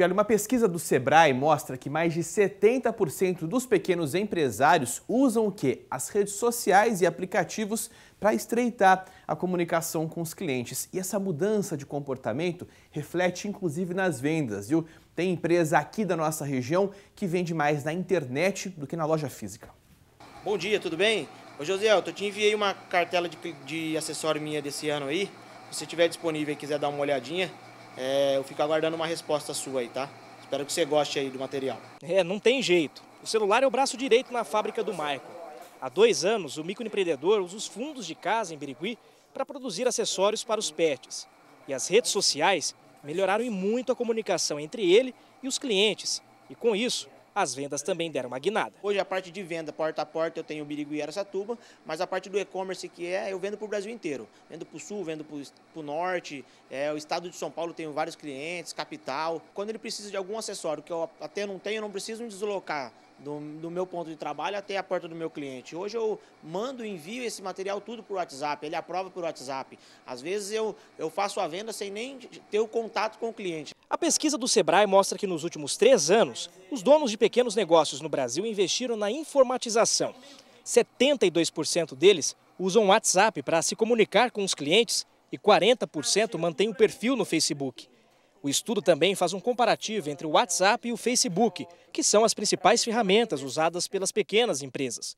E olha, uma pesquisa do Sebrae mostra que mais de 70% dos pequenos empresários usam o quê? As redes sociais e aplicativos para estreitar a comunicação com os clientes. E essa mudança de comportamento reflete inclusive nas vendas, viu? Tem empresa aqui da nossa região que vende mais na internet do que na loja física. Bom dia, tudo bem? Ô José, eu te enviei uma cartela de, de acessório minha desse ano aí. Se você tiver disponível e quiser dar uma olhadinha, é, eu fico aguardando uma resposta sua aí, tá? Espero que você goste aí do material. É, não tem jeito. O celular é o braço direito na fábrica do Michael. Há dois anos, o microempreendedor usa os fundos de casa em Birigui para produzir acessórios para os pets. E as redes sociais melhoraram muito a comunicação entre ele e os clientes. E com isso, as vendas também deram uma guinada. Hoje a parte de venda porta a porta eu tenho o Birigui e Aracatuba, mas a parte do e-commerce que é, eu vendo para o Brasil inteiro. Vendo para o sul, vendo para o norte, é, o estado de São Paulo tenho vários clientes, capital. Quando ele precisa de algum acessório que eu até não tenho, eu não preciso me deslocar do, do, meu ponto de trabalho até a porta do meu cliente. Hoje eu mando, envio esse material tudo por WhatsApp, ele aprova por WhatsApp. Às vezes eu, eu faço a venda sem nem ter o contato com o cliente. A pesquisa do Sebrae mostra que nos últimos três anos, os donos de pequenos negócios no Brasil investiram na informatização. 72% deles usam WhatsApp para se comunicar com os clientes e 40% mantém o perfil no Facebook. O estudo também faz um comparativo entre o WhatsApp e o Facebook, que são as principais ferramentas usadas pelas pequenas empresas.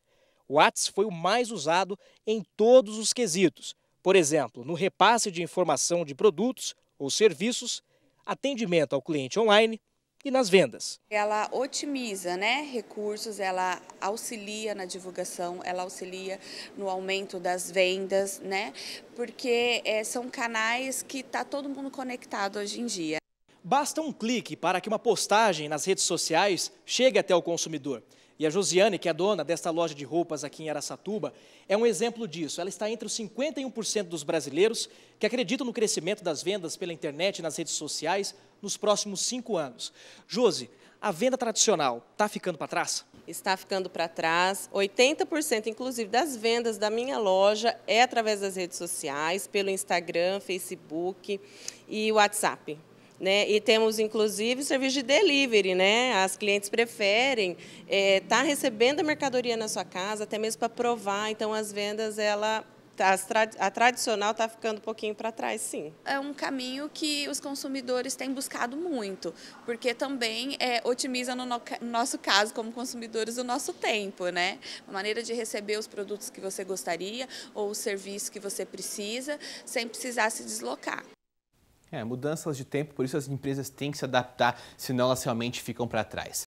O WhatsApp foi o mais usado em todos os quesitos. Por exemplo, no repasse de informação de produtos ou serviços, atendimento ao cliente online, e nas vendas. Ela otimiza né, recursos, ela auxilia na divulgação, ela auxilia no aumento das vendas, né, porque é, são canais que está todo mundo conectado hoje em dia. Basta um clique para que uma postagem nas redes sociais chegue até o consumidor. E a Josiane, que é dona desta loja de roupas aqui em Aracatuba, é um exemplo disso. Ela está entre os 51% dos brasileiros que acreditam no crescimento das vendas pela internet e nas redes sociais nos próximos cinco anos. Josi, a venda tradicional está ficando para trás? Está ficando para trás. 80%, inclusive, das vendas da minha loja é através das redes sociais, pelo Instagram, Facebook e WhatsApp. Né? E temos, inclusive, serviço de delivery, né? As clientes preferem estar eh, é, tá recebendo a mercadoria na sua casa, até mesmo para provar. Então, as vendas, ela Tá, a tradicional está ficando um pouquinho para trás, sim. É um caminho que os consumidores têm buscado muito, porque também é, otimiza no, no, nosso caso, como consumidores, o nosso tempo, né? A maneira de receber os produtos que você gostaria ou o serviço que você precisa, sem precisar se deslocar. É, mudanças de tempo, por isso as empresas têm que se adaptar, senão elas realmente ficam para trás.